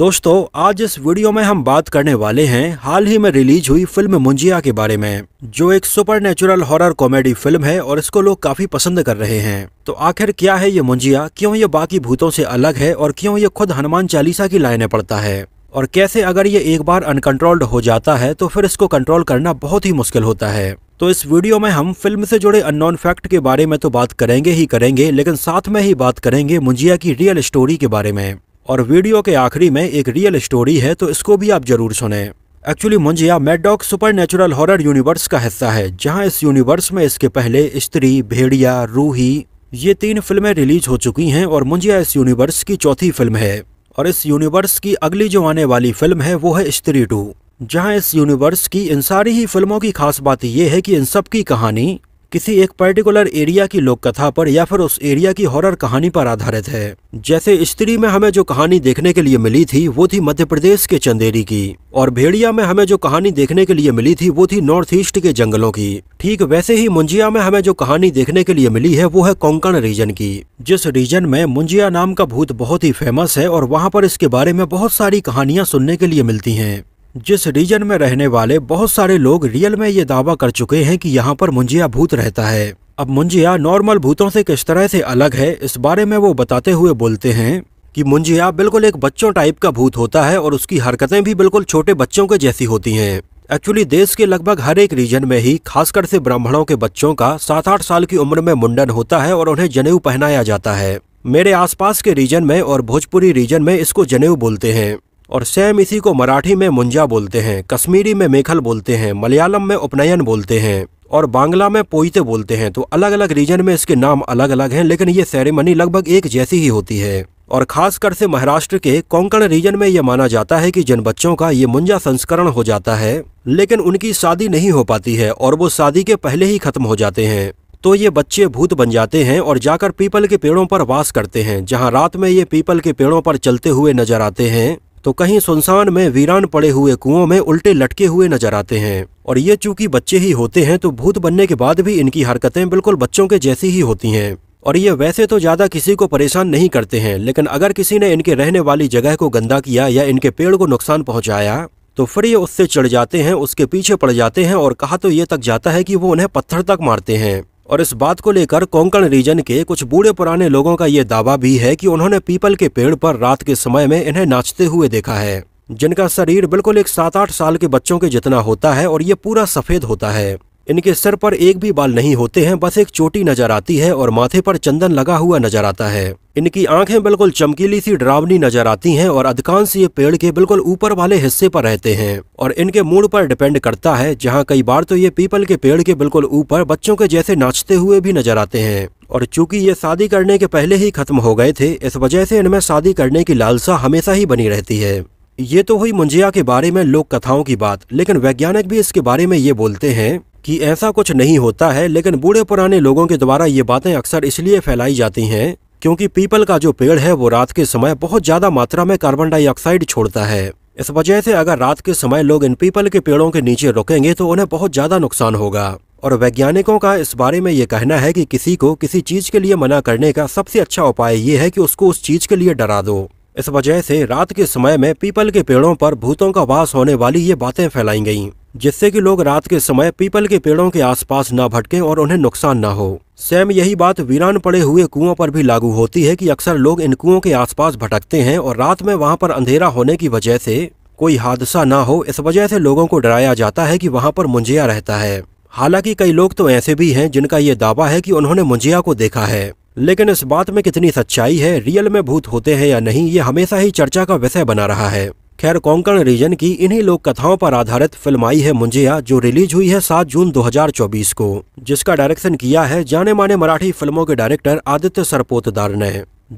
दोस्तों आज इस वीडियो में हम बात करने वाले हैं हाल ही में रिलीज हुई फिल्म मुंजिया के बारे में जो एक supernatural horror comedy film है और इसको लोग काफी पसंद कर रहे हैं तो आखिर क्या है ये मुंजिया क्यों ये बाकी भूतों से अलग है और क्यों ये खुद हनुमान चालीसा की लाइने पड़ता है और कैसे अगर ये एक बार अनकंट्रोल्ड हो जाता है तो फिर इसको कंट्रोल करना बहुत ही मुश्किल होता है तो इस वीडियो में हम फिल्म से जुड़े अननोन फैक्ट के बारे में तो बात करेंगे ही करेंगे लेकिन साथ में ही बात करेंगे मुंजिया की रियल स्टोरी के बारे में और वीडियो के आखिरी में एक रियल स्टोरी है तो इसको भी आप जरूर सुने actually Munjya Maddock supernatural horror universe का हिस्सा है जहां इस यूनिवर्स में इसके पहले स्त्री भेड़िया रूही ये तीन फिल्में रिलीज हो चुकी हैं और मुंजिया इस यूनिवर्स की चौथी फिल्म है और इस यूनिवर्स की अगली जो आने वाली फिल्म है वो है स्त्री टू जहाँ इस यूनिवर्स की इन सारी ही फिल्मों की खास बात यह है कि इन सब की कहानी किसी एक पर्टिकुलर एरिया की लोक कथा पर या फिर उस एरिया की हॉरर कहानी पर आधारित है जैसे स्त्री में हमें जो कहानी देखने के लिए मिली थी वो थी मध्य प्रदेश के चंदेरी की और भेड़िया में हमें जो कहानी देखने के लिए मिली थी वो थी नॉर्थ ईस्ट के जंगलों की ठीक वैसे ही मुंजिया में हमें जो कहानी देखने के लिए मिली है वो है कोंकण रीजन की जिस रीजन में मुंजिया नाम का भूत बहुत ही फेमस है और वहाँ पर इसके बारे में बहुत सारी कहानियाँ सुनने के लिए मिलती हैं जिस रीजन में रहने वाले बहुत सारे लोग रियल में ये दावा कर चुके हैं कि यहाँ पर मुंजिया भूत रहता है अब मुंजिया नॉर्मल भूतों से किस तरह से अलग है इस बारे में वो बताते हुए बोलते हैं कि मुंजिया बिल्कुल एक बच्चों टाइप का भूत होता है और उसकी हरकतें भी बिल्कुल छोटे बच्चों के जैसी होती हैं एक्चुअली देश के लगभग हर एक रीजन में ही खासकर से ब्राह्मणों के बच्चों का सात आठ साल की उम्र में मुंडन होता है और उन्हें जनेऊ पहनाया जाता है मेरे आसपास के रीजन में और भोजपुरी रीजन में इसको जनेऊ बोलते हैं और सैम इसी को मराठी में मुंजा बोलते हैं कश्मीरी में मेखल बोलते हैं मलयालम में उपनयन बोलते हैं और बांग्ला में पोईते बोलते हैं तो अलग अलग रीजन में इसके नाम अलग अलग हैं लेकिन ये सेरेमनी लगभग एक जैसी ही होती है और खासकर से महाराष्ट्र के कोंकण रीजन में यह माना जाता है कि जिन बच्चों का ये मुंजा संस्करण हो जाता है लेकिन उनकी शादी नहीं हो पाती है और वो शादी के पहले ही खत्म हो जाते हैं तो ये बच्चे भूत बन जाते हैं और जाकर पीपल के पेड़ों पर वास करते हैं जहाँ रात में ये पीपल के पेड़ों पर चलते हुए नजर आते हैं तो कहीं सुनसान में वीरान पड़े हुए कुओं में उल्टे लटके हुए नजर आते हैं और ये चूंकि बच्चे ही होते हैं तो भूत बनने के बाद भी इनकी हरकतें बिल्कुल बच्चों के जैसी ही होती हैं और ये वैसे तो ज्यादा किसी को परेशान नहीं करते हैं लेकिन अगर किसी ने इनके रहने वाली जगह को गंदा किया या इनके पेड़ को नुकसान पहुंचाया तो फिर ये उससे चढ़ जाते हैं उसके पीछे पड़ जाते हैं और कहा तो ये तक जाता है कि वो उन्हें पत्थर तक मारते हैं और इस बात को लेकर कोंकण रीजन के कुछ बूढ़े पुराने लोगों का ये दावा भी है कि उन्होंने पीपल के पेड़ पर रात के समय में इन्हें नाचते हुए देखा है जिनका शरीर बिल्कुल एक सात आठ साल के बच्चों के जितना होता है और ये पूरा सफेद होता है इनके सिर पर एक भी बाल नहीं होते हैं बस एक चोटी नजर आती है और माथे पर चंदन लगा हुआ नजर आता है इनकी आंखें बिल्कुल चमकीली सी डरावनी नजर आती हैं और अधिकांश ये पेड़ के बिल्कुल ऊपर वाले हिस्से पर रहते हैं और इनके मूड पर डिपेंड करता है जहाँ कई बार तो ये पीपल के पेड़ के बिल्कुल ऊपर बच्चों के जैसे नाचते हुए भी नजर आते हैं और चूंकि ये शादी करने के पहले ही खत्म हो गए थे इस वजह से इनमें शादी करने की लालसा हमेशा ही बनी रहती है ये तो हुई मुंजिया के बारे में लोक कथाओं की बात लेकिन वैज्ञानिक भी इसके बारे में ये बोलते हैं कि ऐसा कुछ नहीं होता है लेकिन बूढ़े पुराने लोगों के द्वारा ये बातें अक्सर इसलिए फैलाई जाती हैं क्योंकि पीपल का जो पेड़ है वो रात के समय बहुत ज्यादा मात्रा में कार्बन डाइऑक्साइड छोड़ता है इस वजह से अगर रात के समय लोग इन पीपल के पेड़ों के नीचे रुकेंगे तो उन्हें बहुत ज्यादा नुकसान होगा और वैज्ञानिकों का इस बारे में ये कहना है कि किसी को किसी चीज के लिए मना करने का सबसे अच्छा उपाय ये है कि उसको उस चीज के लिए डरा दो इस वजह से रात के समय में पीपल के पेड़ों पर भूतों का वास होने वाली ये बातें फैलाई गईं जिससे कि लोग रात के समय पीपल के पेड़ों के आसपास ना भटकें और उन्हें नुकसान ना हो सैम यही बात वीरान पड़े हुए कुओं पर भी लागू होती है कि अक्सर लोग इन कुओं के आसपास भटकते हैं और रात में वहां पर अंधेरा होने की वजह से कोई हादसा ना हो इस वजह से लोगों को डराया जाता है कि वहां पर मुंजिया रहता है हालांकि कई लोग तो ऐसे भी हैं जिनका ये दावा है कि उन्होंने मुंजिया को देखा है लेकिन इस बात में कितनी सच्चाई है रियल में भूत होते हैं या नहीं ये हमेशा ही चर्चा का विषय बना रहा है खैर कोंकण रीजन की इन्हीं लोक कथाओं पर आधारित फिल्म आई है मुंजिया जो रिलीज हुई है 7 जून 2024 को जिसका डायरेक्शन किया है जाने माने मराठी फिल्मों के डायरेक्टर आदित्य सरपोतदार ने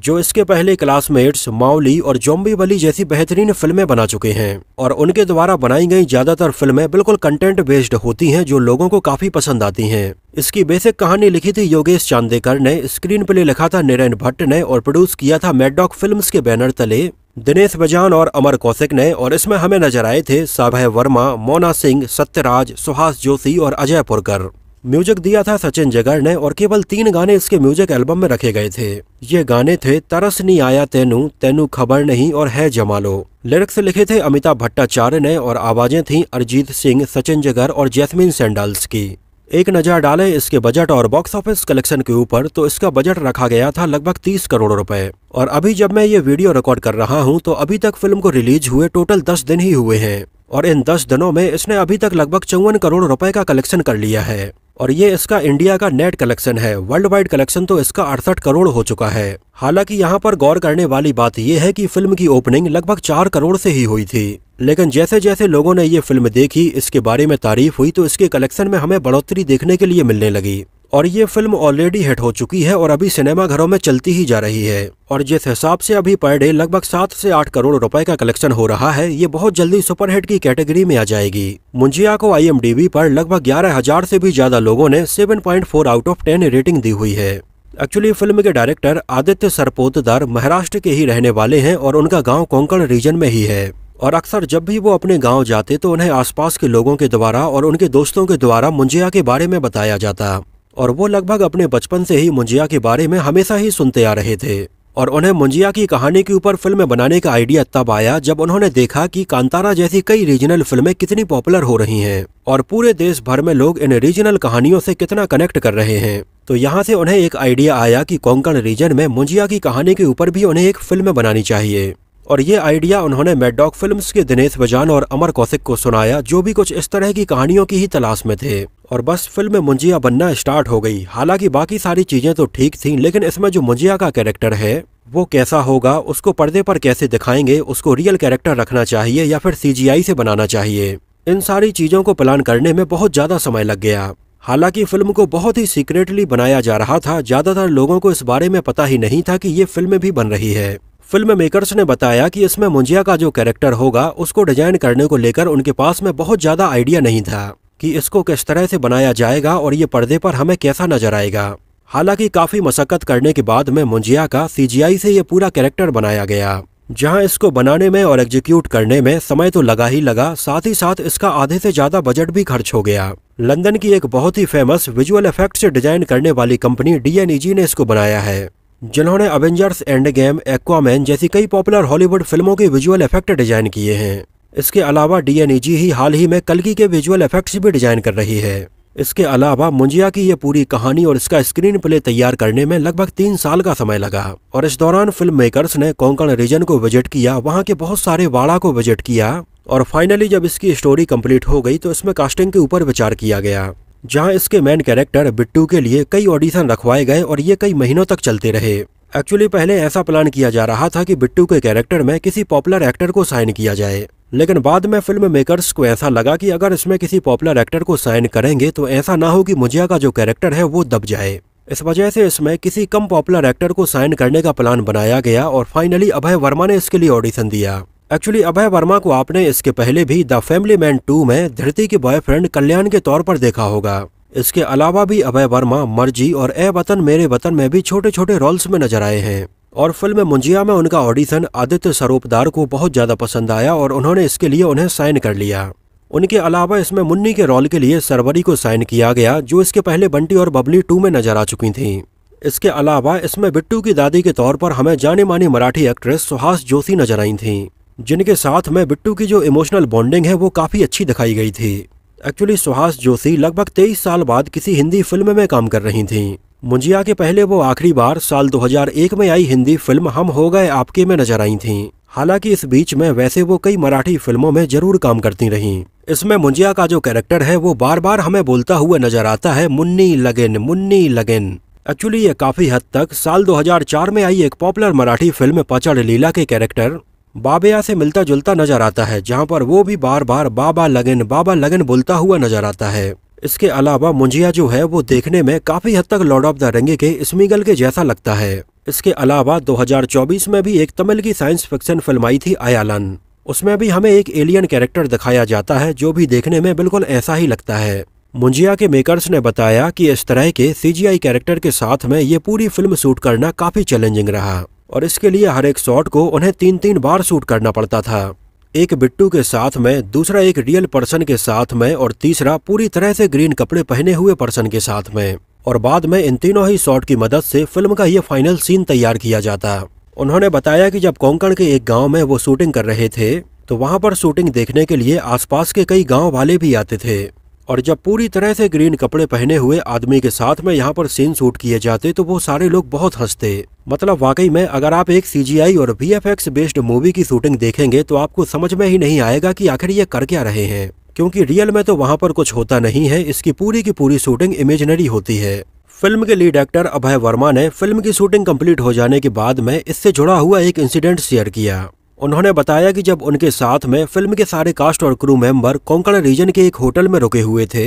जो इसके पहले क्लासमेट्स माउली और जोम्बी बली जैसी बेहतरीन फिल्में बना चुके हैं और उनके द्वारा बनाई गई ज्यादातर फिल्में बिल्कुल कंटेंट बेस्ड होती हैं जो लोगों को काफी पसंद आती हैं इसकी बेसिक कहानी लिखी थी योगेश चांदेकर ने स्क्रीन प्ले लिखा था निरैन भट्ट ने और प्रोड्यूस किया था मेडॉक फिल्म के बैनर तले दिनेश बजान और अमर कौशिक ने और इसमें हमें नजर आए थे साभय वर्मा मोना सिंह सत्यराज सुहास जोशी और अजय पुरकर म्यूजिक दिया था सचिन जगर ने और केवल तीन गाने इसके म्यूजिक एल्बम में रखे गए थे ये गाने थे तरस नहीं आया तेनू तेनू खबर नहीं और है जमालो लिरिक्स लिखे थे अमिताभ भट्टाचार्य ने और आवाजें थीं अरिजीत सिंह सचिन जगर और जैस्मिन सैंडल्स की एक नज़र डालें इसके बजट और बॉक्स ऑफिस कलेक्शन के ऊपर तो इसका बजट रखा गया था लगभग 30 करोड़ रुपए और अभी जब मैं ये वीडियो रिकॉर्ड कर रहा हूं तो अभी तक फिल्म को रिलीज हुए टोटल 10 दिन ही हुए हैं और इन 10 दिनों में इसने अभी तक लगभग चौवन करोड़ रुपए का कलेक्शन कर लिया है और ये इसका इंडिया का नेट कलेक्शन है वर्ल्ड वाइड कलेक्शन तो इसका अड़सठ करोड़ हो चुका है हालांकि यहाँ पर गौर करने वाली बात यह है कि फिल्म की ओपनिंग लगभग चार करोड़ से ही हुई थी लेकिन जैसे जैसे लोगों ने ये फिल्म देखी इसके बारे में तारीफ हुई तो इसके कलेक्शन में हमें बढ़ोतरी देखने के लिए मिलने लगी और ये फिल्म ऑलरेडी हिट हो चुकी है और अभी सिनेमा घरों में चलती ही जा रही है और जिस हिसाब से अभी पर डे लगभग सात से आठ करोड़ रुपए का कलेक्शन हो रहा है ये बहुत जल्दी सुपरहिट की कैटेगरी में आ जाएगी मुंजिया को आईएमडीबी पर लगभग ग्यारह हजार से भी ज्यादा लोगों ने 7.4 आउट ऑफ टेन रेटिंग दी हुई है एक्चुअली फिल्म के डायरेक्टर आदित्य सरपोतदार महाराष्ट्र के ही रहने वाले हैं और उनका गाँव कोंकण रीजन में ही है और अक्सर जब भी वो अपने गांव जाते तो उन्हें आसपास के लोगों के द्वारा और उनके दोस्तों के द्वारा मुंजिया के बारे में बताया जाता और वो लगभग अपने बचपन से ही मुंजिया के बारे में हमेशा ही सुनते आ रहे थे और उन्हें मुंजिया की कहानी के ऊपर फिल्म बनाने का आइडिया तब आया जब उन्होंने देखा कि कांतारा जैसी कई रीजनल फिल्में कितनी पॉपुलर हो रही हैं और पूरे देश भर में लोग इन रीजनल कहानियों से कितना कनेक्ट कर रहे हैं तो यहाँ से उन्हें एक आइडिया आया कि कोंकण रीजन में मुंजिया की कहानी के ऊपर भी उन्हें एक फिल्म बनानी चाहिए और ये आइडिया उन्होंने मेडॉक फिल्म्स के दिनेश बजान और अमर कौशिक को सुनाया जो भी कुछ इस तरह की कहानियों की ही तलाश में थे और बस फिल्म मुंजिया बनना स्टार्ट हो गई हालांकि बाकी सारी चीजें तो ठीक थीं लेकिन इसमें जो मुंजिया का कैरेक्टर है वो कैसा होगा उसको पर्दे पर कैसे दिखाएंगे उसको रियल कैरेक्टर रखना चाहिए या फिर सीजीआई से बनाना चाहिए इन सारी चीजों को प्लान करने में बहुत ज्यादा समय लग गया हालांकि फिल्म को बहुत ही सीक्रेटली बनाया जा रहा था ज्यादातर लोगों को इस बारे में पता ही नहीं था कि ये फिल्म भी बन रही है फिल्म मेकर्स ने बताया कि इसमें मुंजिया का जो कैरेक्टर होगा उसको डिजाइन करने को लेकर उनके पास में बहुत ज्यादा आइडिया नहीं था कि इसको किस तरह से बनाया जाएगा और ये पर्दे पर हमें कैसा नजर आएगा हालांकि काफी मशक्कत करने के बाद में मुंजिया का सीजीआई से ये पूरा कैरेक्टर बनाया गया जहां इसको बनाने में और एग्जीक्यूट करने में समय तो लगा ही लगा साथ ही साथ इसका आधे से ज्यादा बजट भी खर्च हो गया लंदन की एक बहुत ही फेमस विजुअल इफेक्ट से डिजाइन करने वाली कंपनी डीएनईजी e ने इसको बनाया है जिन्होंने अवेंजर्स एंड गेम एक्वामैन जैसी कई पॉपुलर हॉलीवुड फिल्मों के विजुअल इफेक्ट डिजाइन किए हैं इसके अलावा डीएनईजी ही हाल ही में कलगी के विजुअल इफेक्ट्स भी डिजाइन कर रही है इसके अलावा मुंजिया की ये पूरी कहानी और इसका स्क्रीन प्ले तैयार करने में लगभग तीन साल का समय लगा और इस दौरान फिल्म मेकर्स ने कोंकण रीजन को विजिट किया वहाँ के बहुत सारे वाड़ा को विजिट किया और फाइनली जब इसकी स्टोरी कंप्लीट हो गई तो इसमें कास्टिंग के ऊपर विचार किया गया जहां इसके मेन कैरेक्टर बिट्टू के लिए कई ऑडिशन रखवाए गए और ये कई महीनों तक चलते रहे एक्चुअली पहले ऐसा प्लान किया जा रहा था कि बिट्टू के कैरेक्टर में किसी पॉपुलर एक्टर को साइन किया जाए लेकिन बाद में फिल्म मेकर्स को ऐसा लगा कि अगर इसमें किसी पॉपुलर एक्टर को साइन करेंगे तो ऐसा ना हो कि मुजिया का जो कैरेक्टर है वो दब जाए इस वजह से इसमें किसी कम पॉपुलर एक्टर को साइन करने का प्लान बनाया गया और फाइनली अभय वर्मा ने इसके लिए ऑडिशन दिया एक्चुअली अभय वर्मा को आपने इसके पहले भी द फैमिली मैन टू में धरती के बॉयफ्रेंड कल्याण के तौर पर देखा होगा इसके अलावा भी अभय वर्मा मर्जी और ए वतन मेरे वतन में भी छोटे छोटे रोल्स में नजर आए हैं और फिल्म मुंजिया में उनका ऑडिशन आदित्य सरोपदार को बहुत ज़्यादा पसंद आया और उन्होंने इसके लिए उन्हें साइन कर लिया उनके अलावा इसमें मुन्नी के रोल के लिए सरवरी को साइन किया गया जो इसके पहले बंटी और बबली टू में नजर आ चुकी थीं इसके अलावा इसमें बिट्टू की दादी के तौर पर हमें जाने मानी मराठी एक्ट्रेस सुहास जोशी नजर आई थीं जिनके साथ में बिट्टू की जो इमोशनल बॉन्डिंग है वो काफ़ी अच्छी दिखाई गई थी एक्चुअली सुहास जोशी लगभग तेईस साल बाद किसी हिंदी फिल्म में काम कर रही थीं मुंजिया के पहले वो आखिरी बार साल 2001 में आई हिंदी फिल्म हम हो गए आपके में नजर आई थीं। हालांकि इस बीच में वैसे वो कई मराठी फिल्मों में जरूर काम करती रहीं। इसमें मुंजिया का जो कैरेक्टर है वो बार बार हमें बोलता हुआ नजर आता है मुन्नी लगन मुन्नी लगन एक्चुअली ये काफी हद तक साल दो में आई एक popular Marathi film Pachhadlela के कैरेक्टर बाबया से मिलता जुलता नजर आता है जहाँ पर वो भी बार बार बाबा लगन बाबा लगन बोलता हुआ नजर आता है इसके अलावा मुंजिया जो है वो देखने में काफी हद तक लॉर्ड ऑफ द रंगे के स्मिगल के जैसा लगता है इसके अलावा 2024 में भी एक तमिल की साइंस फिक्शन फिल्म आई थी आयालन उसमें भी हमें एक एलियन कैरेक्टर दिखाया जाता है जो भी देखने में बिल्कुल ऐसा ही लगता है मुंजिया के मेकर्स ने बताया कि इस तरह के सीजीआई कैरेक्टर के साथ में ये पूरी फिल्म शूट करना काफी चैलेंजिंग रहा और इसके लिए हर एक शॉट को उन्हें तीन तीन बार शूट करना पड़ता था एक बिट्टू के साथ में दूसरा एक रियल पर्सन के साथ में और तीसरा पूरी तरह से ग्रीन कपड़े पहने हुए पर्सन के साथ में और बाद में इन तीनों ही शॉट की मदद से फिल्म का ये फाइनल सीन तैयार किया जाता उन्होंने बताया कि जब कोंकण के एक गांव में वो शूटिंग कर रहे थे तो वहां पर शूटिंग देखने के लिए आसपास के कई गांव वाले भी आते थे और जब पूरी तरह से ग्रीन कपड़े पहने हुए आदमी के साथ में यहाँ पर सीन शूट किए जाते तो वो सारे लोग बहुत हंसते मतलब वाकई में अगर आप एक सीजीआई और वी बेस्ड मूवी की शूटिंग देखेंगे तो आपको समझ में ही नहीं आएगा कि आखिर ये कर क्या रहे हैं क्योंकि रियल में तो वहाँ पर कुछ होता नहीं है इसकी पूरी की पूरी शूटिंग इमेजनरी होती है फिल्म के लीड एक्टर अभय वर्मा ने फिल्म की शूटिंग कम्प्लीट हो जाने के बाद में इससे जुड़ा हुआ एक इंसिडेंट शेयर किया उन्होंने बताया कि जब उनके साथ में फिल्म के सारे कास्ट और क्रू मेंबर कोंकण रीजन के एक होटल में रुके हुए थे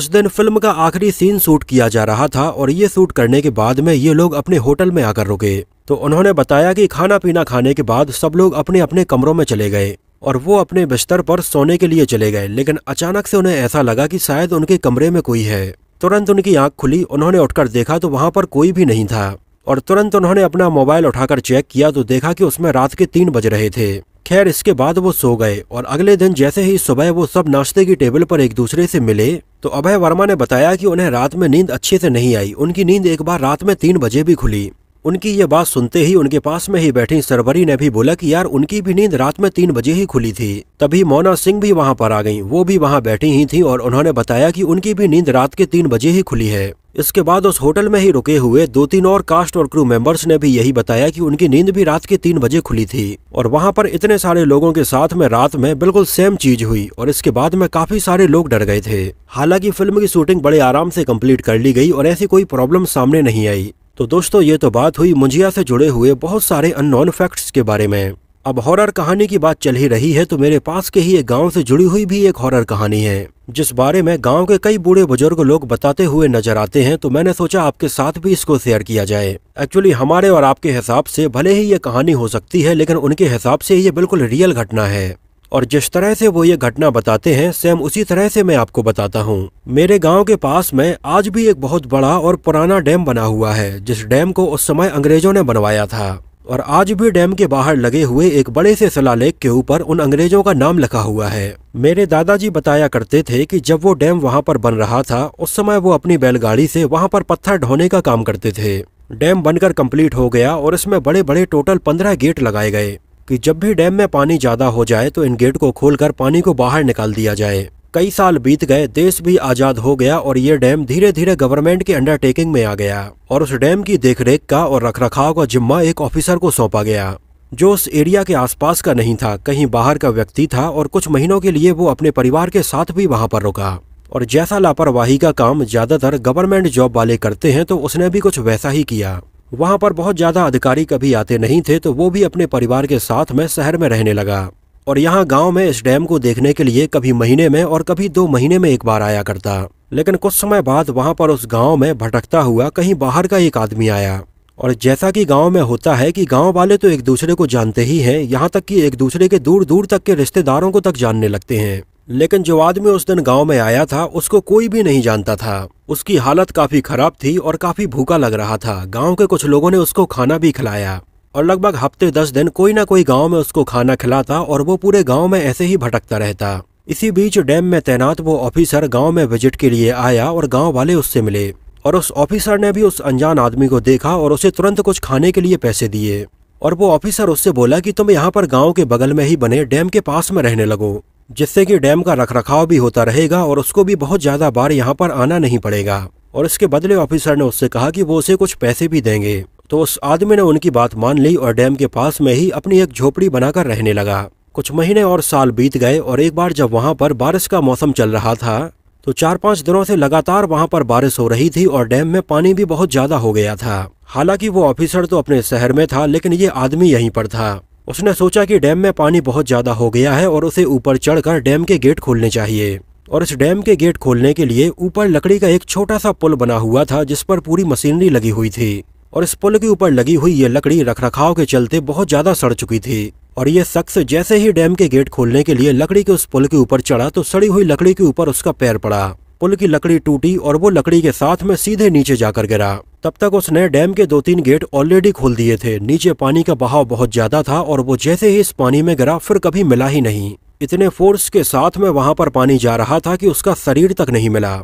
उस दिन फिल्म का आखिरी सीन शूट किया जा रहा था और ये शूट करने के बाद में ये लोग अपने होटल में आकर रुके तो उन्होंने बताया कि खाना पीना खाने के बाद सब लोग अपने अपने कमरों में चले गए और वो अपने बिस्तर पर सोने के लिए चले गए लेकिन अचानक से उन्हें ऐसा लगा कि शायद उनके कमरे में कोई है तुरंत उनकी आंख खुली उन्होंने उठकर देखा तो वहां पर कोई भी नहीं था और तुरंत उन्होंने अपना मोबाइल उठाकर चेक किया तो देखा कि उसमें रात के तीन बज रहे थे खैर इसके बाद वो सो गए और अगले दिन जैसे ही सुबह वो सब नाश्ते की टेबल पर एक दूसरे से मिले तो अभय वर्मा ने बताया कि उन्हें रात में नींद अच्छे से नहीं आई उनकी नींद एक बार रात में तीन बजे भी खुली उनकी ये बात सुनते ही उनके पास में ही बैठी सरवरी ने भी बोला कि यार उनकी भी नींद रात में तीन बजे ही खुली थी तभी मोना सिंह भी वहाँ पर आ गई वो भी वहाँ बैठी ही थी और उन्होंने बताया कि उनकी भी नींद रात के तीन बजे ही खुली है इसके बाद उस होटल में ही रुके हुए दो तीन और कास्ट और क्रू मेंबर्स ने भी यही बताया कि उनकी नींद भी रात के तीन बजे खुली थी और वहाँ पर इतने सारे लोगों के साथ में रात में बिल्कुल सेम चीज हुई और इसके बाद में काफी सारे लोग डर गए थे हालांकि फिल्म की शूटिंग बड़े आराम से कंप्लीट कर ली गई और ऐसी कोई प्रॉब्लम सामने नहीं आई तो दोस्तों ये तो बात हुई मुंजिया से जुड़े हुए बहुत सारे अननोन फैक्ट्स के बारे में अब हॉरर कहानी की बात चल ही रही है तो मेरे पास के ही एक गांव से जुड़ी हुई भी एक हॉरर कहानी है जिस बारे में गांव के कई बूढ़े बुजुर्ग लोग बताते हुए नजर आते हैं तो मैंने सोचा आपके साथ भी इसको शेयर किया जाए एक्चुअली हमारे और आपके हिसाब से भले ही ये कहानी हो सकती है लेकिन उनके हिसाब से ये बिल्कुल रियल घटना है और जिस तरह से वो ये घटना बताते हैं सेम उसी तरह से मैं आपको बताता हूँ मेरे गांव के पास में आज भी एक बहुत बड़ा और पुराना डैम बना हुआ है जिस डैम को उस समय अंग्रेजों ने बनवाया था और आज भी डैम के बाहर लगे हुए एक बड़े से शिलालेख के ऊपर उन अंग्रेजों का नाम लिखा हुआ है मेरे दादाजी बताया करते थे कि जब वो डैम वहाँ पर बन रहा था उस समय वो अपनी बैलगाड़ी से वहाँ पर पत्थर ढोने का काम करते थे डैम बनकर कंप्लीट हो गया और इसमें बड़े बड़े टोटल पंद्रह गेट लगाए गए कि जब भी डैम में पानी ज्यादा हो जाए तो इन गेट को खोलकर पानी को बाहर निकाल दिया जाए कई साल बीत गए देश भी आजाद हो गया और ये डैम धीरे धीरे गवर्नमेंट के अंडरटेकिंग में आ गया और उस डैम की देखरेख का और रखरखाव का जिम्मा एक ऑफिसर को सौंपा गया जो उस एरिया के आसपास का नहीं था कहीं बाहर का व्यक्ति था और कुछ महीनों के लिए वो अपने परिवार के साथ भी वहां पर रुका और जैसा लापरवाही का काम ज्यादातर गवर्नमेंट जॉब वाले करते हैं तो उसने भी कुछ वैसा ही किया वहाँ पर बहुत ज़्यादा अधिकारी कभी आते नहीं थे तो वो भी अपने परिवार के साथ में शहर में रहने लगा और यहाँ गांव में इस डैम को देखने के लिए कभी महीने में और कभी दो महीने में एक बार आया करता लेकिन कुछ समय बाद वहाँ पर उस गांव में भटकता हुआ कहीं बाहर का एक आदमी आया और जैसा कि गांव में होता है कि गांव वाले तो एक दूसरे को जानते ही हैं यहाँ तक कि एक दूसरे के दूर दूर तक के रिश्तेदारों को तक जानने लगते हैं लेकिन जो आदमी उस दिन गांव में आया था उसको कोई भी नहीं जानता था उसकी हालत काफी खराब थी और काफी भूखा लग रहा था गांव के कुछ लोगों ने उसको खाना भी खिलाया और लगभग हफ्ते दस दिन कोई ना कोई गांव में उसको खाना खिलाता और वो पूरे गांव में ऐसे ही भटकता रहता इसी बीच डैम में तैनात वो ऑफिसर गाँव में विजिट के लिए आया और गाँव वाले उससे मिले और उस ऑफिसर ने भी उस अनजान आदमी को देखा और उसे तुरंत कुछ खाने के लिए पैसे दिए और वो ऑफिसर उससे बोला कि तुम यहाँ पर गांव के बगल में ही बने डैम के पास में रहने लगो जिससे कि डैम का रखरखाव भी होता रहेगा और उसको भी बहुत ज़्यादा बार यहाँ पर आना नहीं पड़ेगा और इसके बदले ऑफिसर ने उससे कहा कि वो उसे कुछ पैसे भी देंगे तो उस आदमी ने उनकी बात मान ली और डैम के पास में ही अपनी एक झोपड़ी बनाकर रहने लगा कुछ महीने और साल बीत गए और एक बार जब वहाँ पर बारिश का मौसम चल रहा था तो चार पाँच दिनों से लगातार वहाँ पर बारिश हो रही थी और डैम में पानी भी बहुत ज़्यादा हो गया था हालांकि वो ऑफिसर तो अपने शहर में था लेकिन ये आदमी यहीं पर था उसने सोचा कि डैम में पानी बहुत ज़्यादा हो गया है और उसे ऊपर चढ़कर डैम के गेट खोलने चाहिए और इस डैम के गेट खोलने के लिए ऊपर लकड़ी का एक छोटा सा पुल बना हुआ था जिस पर पूरी मशीनरी लगी हुई थी और इस पुल के ऊपर लगी हुई ये लकड़ी रखरखाव के चलते बहुत ज़्यादा सड़ चुकी थी और ये शख्स जैसे ही डैम के गेट खोलने के लिए लकड़ी के उस पुल के ऊपर चढ़ा तो सड़ी हुई लकड़ी के ऊपर उसका पैर पड़ा पुल की लकड़ी टूटी और वो लकड़ी के साथ में सीधे नीचे जाकर गिरा तब तक उसने डैम के दो तीन गेट ऑलरेडी खोल दिए थे नीचे पानी का बहाव बहुत ज्यादा था और वो जैसे ही इस पानी में गिरा फिर कभी मिला ही नहीं इतने फोर्स के साथ में वहां पर पानी जा रहा था कि उसका शरीर तक नहीं मिला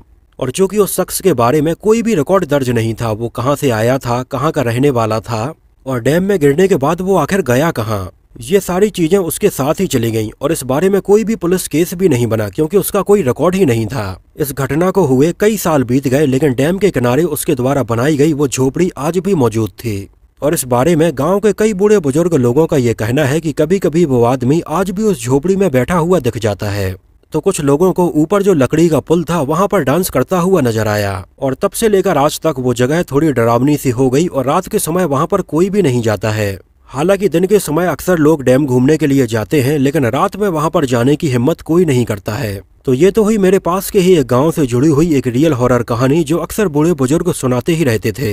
और चूंकि उस शख्स के बारे में कोई भी रिकॉर्ड दर्ज नहीं था वो कहाँ से आया था कहाँ का रहने वाला था और डैम में गिरने के बाद वो आखिर गया कहाँ ये सारी चीज़ें उसके साथ ही चली गईं और इस बारे में कोई भी पुलिस केस भी नहीं बना क्योंकि उसका कोई रिकॉर्ड ही नहीं था इस घटना को हुए कई साल बीत गए लेकिन डैम के किनारे उसके द्वारा बनाई गई वो झोपड़ी आज भी मौजूद थी और इस बारे में गांव के कई बूढ़े बुजुर्ग लोगों का ये कहना है कि कभी कभी वो आदमी आज भी उस झोपड़ी में बैठा हुआ दिख जाता है तो कुछ लोगों को ऊपर जो लकड़ी का पुल था वहां पर डांस करता हुआ नजर आया और तब से लेकर आज तक वो जगह थोड़ी डरावनी सी हो गई और रात के समय वहां पर कोई भी नहीं जाता है हालांकि दिन के समय अक्सर लोग डैम घूमने के लिए जाते हैं लेकिन रात में वहां पर जाने की हिम्मत कोई नहीं करता है तो ये तो हुई मेरे पास के ही एक गांव से जुड़ी हुई एक रियल हॉरर कहानी जो अक्सर बूढ़े बुजुर्ग सुनाते ही रहते थे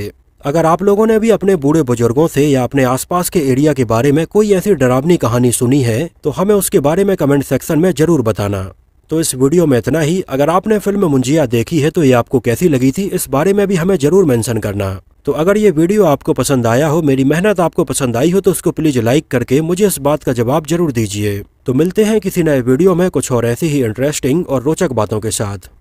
अगर आप लोगों ने भी अपने बूढ़े बुजुर्गों से या अपने आसपास के एरिया के बारे में कोई ऐसी डरावनी कहानी सुनी है तो हमें उसके बारे में कमेंट सेक्शन में जरूर बताना तो इस वीडियो में इतना ही अगर आपने फिल्म मुंजिया देखी है तो ये आपको कैसी लगी थी इस बारे में भी हमें जरूर मैंशन करना तो अगर ये वीडियो आपको पसंद आया हो मेरी मेहनत आपको पसंद आई हो तो उसको प्लीज़ लाइक करके मुझे इस बात का जवाब जरूर दीजिए तो मिलते हैं किसी नए वीडियो में कुछ और ऐसी ही इंटरेस्टिंग और रोचक बातों के साथ